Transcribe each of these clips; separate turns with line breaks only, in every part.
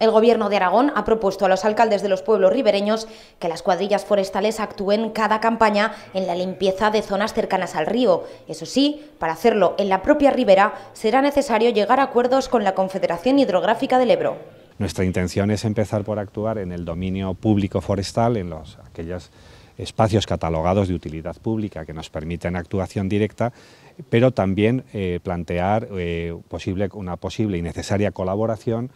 El Gobierno de Aragón ha propuesto a los alcaldes de los pueblos ribereños que las cuadrillas forestales actúen cada campaña en la limpieza de zonas cercanas al río. Eso sí, para hacerlo en la propia ribera será necesario llegar a acuerdos con la Confederación Hidrográfica del Ebro.
Nuestra intención es empezar por actuar en el dominio público forestal, en los, aquellos espacios catalogados de utilidad pública que nos permiten actuación directa, pero también eh, plantear eh, posible, una posible y necesaria colaboración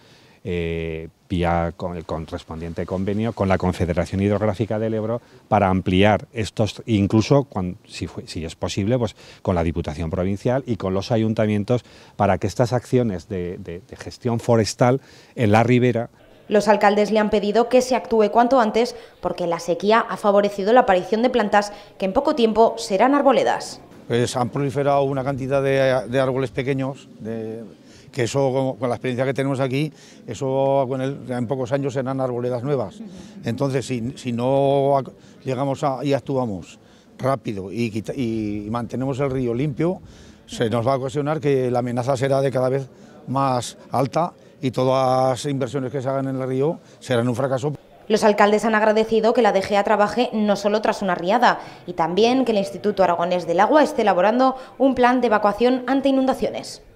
eh, vía con el correspondiente convenio con la Confederación Hidrográfica del Ebro para ampliar estos, incluso si, es posible, pues con la Diputación Provincial y con los ayuntamientos para que estas acciones de, gestión forestal en la ribera
los alcaldes le han pedido que se actúe cuanto antes porque la sequía ha favorecido la aparición de plantas que en poco tiempo serán arboledas.
Pues han proliferado una cantidad de, de árboles pequeños, de, que eso con, la experiencia que tenemos aquí, eso en pocos años serán arboledas nuevas. Entonces, si, no llegamos y actuamos rápido y, y mantenemos el río limpio, se nos va a ocasionar que la amenaza será de cada vez más alta y todas las inversiones que se hagan en el río serán un fracaso.
Los alcaldes han agradecido que la DGA trabaje no solo tras una riada, y también que el Instituto Aragonés del Agua esté elaborando un plan de evacuación ante inundaciones.